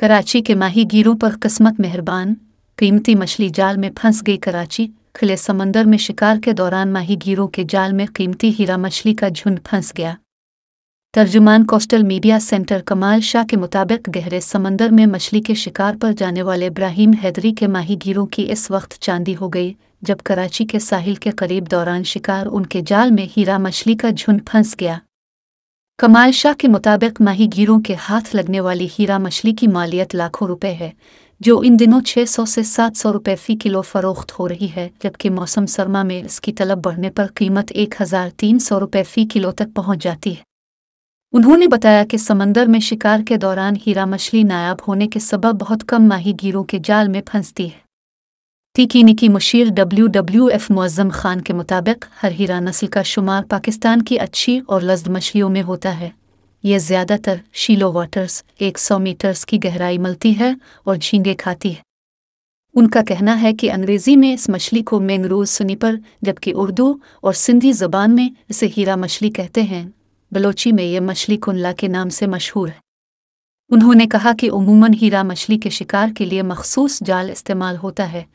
कराची के माही गिरों पर किस्मत मेहरबान कीमती मछली जाल में फंस गई कराची खुले समंदर में शिकार के दौरान माही गिरों के जाल में कीमती हीरा मछली का झुंड फंस गया तर्जुमान कोस्टल मीडिया सेंटर कमाल शाह के मुताबिक गहरे समंदर में मछली के शिकार पर जाने वाले इब्राहिम हैदरी के माही गिरों की इस वक्त चांदी हो गई जब कराची के साहिल के करीब दौरान शिकार उनके जाल में हीरा मछली का झुंड फंस गया कमाल शाह के मुताबिक माही गिरों के हाथ लगने वाली हीरा मछली की मालियत लाखों रुपए है जो इन दिनों 600 से 700 रुपए फी किलो फरोख्त हो रही है जबकि मौसम सरमा में इसकी तलब बढ़ने पर कीमत 1300 रुपए फी किलो तक पहुंच जाती है उन्होंने बताया कि समंदर में शिकार के दौरान हीरा मछली नायाब होने के सबब बहुत कम माही गिरों के जाल में फंसती है तहकीकी की मुशीर W W F Muazzam Khan के मुताबिक हर हीरा नस्ल का शुमार पाकिस्तान की अच्छी और लज्द मछलियों में होता है ये ज़्यादातर शीलो वाटर्स सौ मीटर्स की गहराई मलती है और झींगे खाती है उनका कहना है कि अंग्रेज़ी में इस मछली को मैंगरोज सुनीपर जबकि उर्दू और सिंधी ज़बान में इसे हीरा मछली कहते हैं बलोची में यह मछली कुंडला के नाम से मशहूर है उन्होंने कहा कि उमूमन हीरा मछली के शिकार के लिए मखसूस जाल इस्तेमाल होता है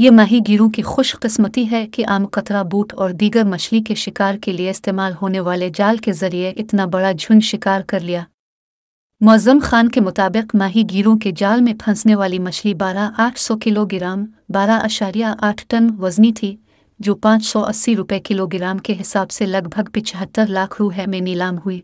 ये माही गिरों की खुशकस्मती है कि आम कतरा बूट और दीगर मछली के शिकार के लिए इस्तेमाल होने वाले जाल के जरिए इतना बड़ा झुंड शिकार कर लिया मौजम खान के मुताबिक माही गिरों के जाल में फंसने वाली मछली बारह आठ सौ किलोग्राम बारह अशारिया आठ टन वजनी थी जो पाँच सौ अस्सी रुपये किलोग्राम के हिसाब से लगभग पिछहत्तर लाख रूह में नीलाम हुई